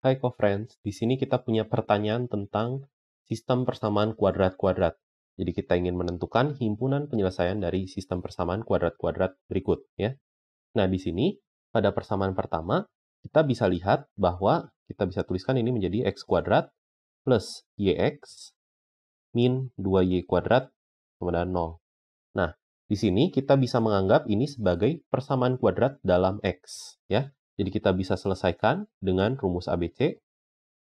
Hai co-friends, di sini kita punya pertanyaan tentang sistem persamaan kuadrat-kuadrat. Jadi kita ingin menentukan himpunan penyelesaian dari sistem persamaan kuadrat-kuadrat berikut. ya. Nah di sini, pada persamaan pertama, kita bisa lihat bahwa kita bisa tuliskan ini menjadi x kuadrat plus yx min 2y kuadrat sama dengan 0. Nah, di sini kita bisa menganggap ini sebagai persamaan kuadrat dalam x. ya. Jadi kita bisa selesaikan dengan rumus ABC.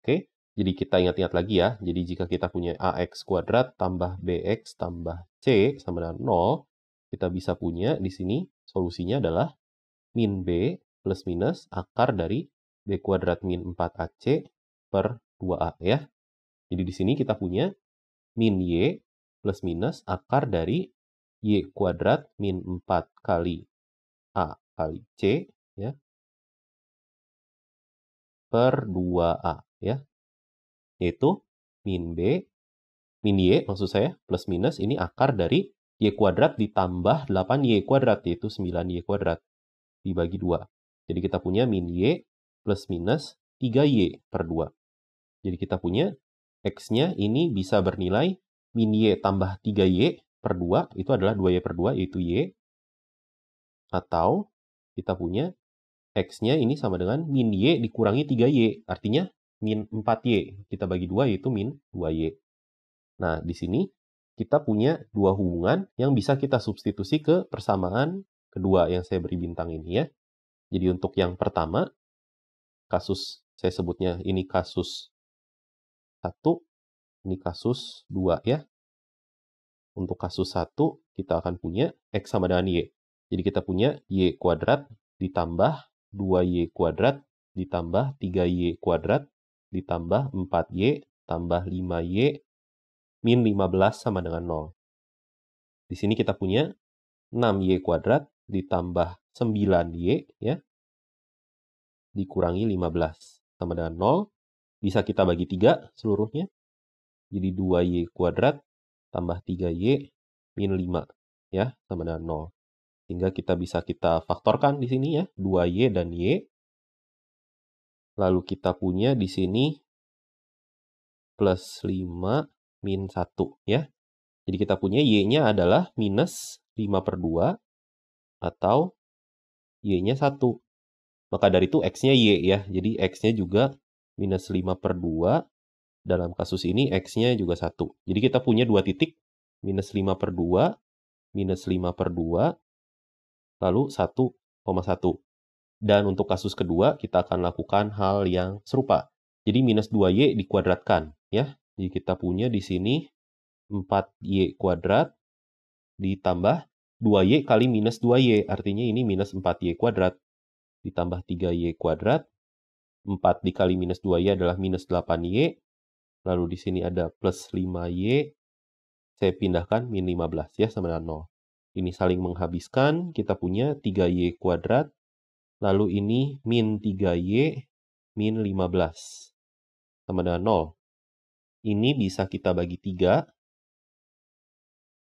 Oke, jadi kita ingat-ingat lagi ya. Jadi jika kita punya AX kuadrat tambah BX tambah C sama dengan 0, kita bisa punya di sini solusinya adalah min B plus minus akar dari B kuadrat min 4AC per 2A ya. Jadi di sini kita punya min Y plus minus akar dari Y kuadrat min 4 kali A kali C ya per 2A ya. Yaitu min B, min Y maksud saya, plus minus ini akar dari Y kuadrat ditambah 8Y kuadrat, yaitu 9Y kuadrat dibagi 2. Jadi kita punya min Y plus minus 3Y per 2. Jadi kita punya X-nya ini bisa bernilai min Y tambah 3Y per 2, itu adalah 2Y per 2, yaitu Y. Atau kita punya X-nya ini sama dengan min Y dikurangi 3Y. Artinya min 4Y. Kita bagi 2 yaitu min 2Y. Nah, di sini kita punya dua hubungan yang bisa kita substitusi ke persamaan kedua yang saya beri bintang ini ya. Jadi untuk yang pertama, kasus saya sebutnya ini kasus 1, ini kasus 2 ya. Untuk kasus 1 kita akan punya X sama dengan Y. Jadi kita punya Y kuadrat ditambah 2y kuadrat ditambah 3y kuadrat ditambah 4y tambah 5y min 15 sama dengan 0. Di sini kita punya 6y kuadrat ditambah 9y ya dikurangi 15 sama dengan 0. Bisa kita bagi 3 seluruhnya. Jadi 2y kuadrat tambah 3y min 5 ya sama dengan 0. Sehingga kita bisa kita faktorkan di sini ya, 2Y dan Y. Lalu kita punya di sini plus 5 min 1 ya. Jadi kita punya Y-nya adalah minus 5 per 2 atau Y-nya 1. Maka dari itu X-nya Y ya. Jadi X-nya juga minus 5 per 2. Dalam kasus ini X-nya juga 1. Jadi kita punya dua titik. Minus 5 per 2, minus 5 per 2 lalu 1,1. Dan untuk kasus kedua, kita akan lakukan hal yang serupa. Jadi minus 2y dikuadratkan. ya. Jadi kita punya di sini 4y kuadrat ditambah 2y kali minus 2y. Artinya ini minus 4y kuadrat ditambah 3y kuadrat. 4 dikali minus 2y adalah minus 8y. Lalu di sini ada plus 5y. Saya pindahkan min 15 ya sama dengan 0. Ini saling menghabiskan, kita punya 3Y kuadrat, lalu ini min 3Y min 15, sama dengan 0. Ini bisa kita bagi 3,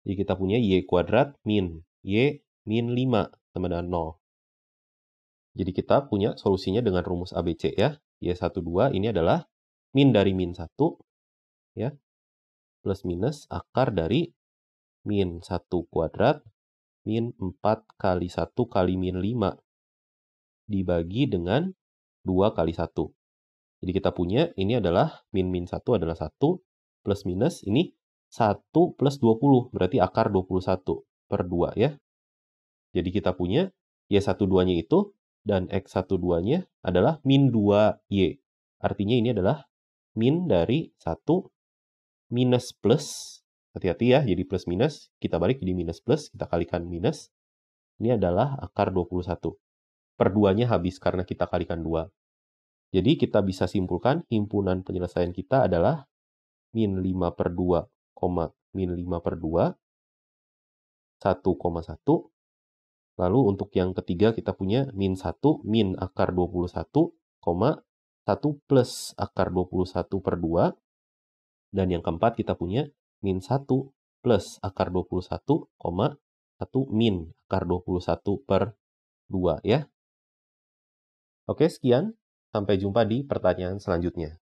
jadi kita punya Y kuadrat min Y min 5, sama dengan 0. Jadi kita punya solusinya dengan rumus ABC ya. Y12 ini adalah min dari min 1, ya, plus minus akar dari min 1 kuadrat min 4 kali 1 kali min 5 dibagi dengan 2 kali 1. Jadi kita punya ini adalah min min 1 adalah 1 plus minus ini 1 plus 20 berarti akar 21 per 2 ya. Jadi kita punya Y12-nya itu dan X12-nya adalah min 2Y. Artinya ini adalah min dari 1 minus plus Hati-hati ya, jadi plus minus, kita balik jadi minus plus, kita kalikan minus. Ini adalah akar 21. Per 2-nya habis karena kita kalikan 2. Jadi kita bisa simpulkan himpunan penyelesaian kita adalah min 5 per 2, min 5 per 2, 1,1. Lalu untuk yang ketiga kita punya min 1, min akar 21, 1 plus akar 21 per 2. Dan yang keempat kita punya min 1 plus akar 21, 1 min akar 21 per 2 ya. Oke, sekian. Sampai jumpa di pertanyaan selanjutnya.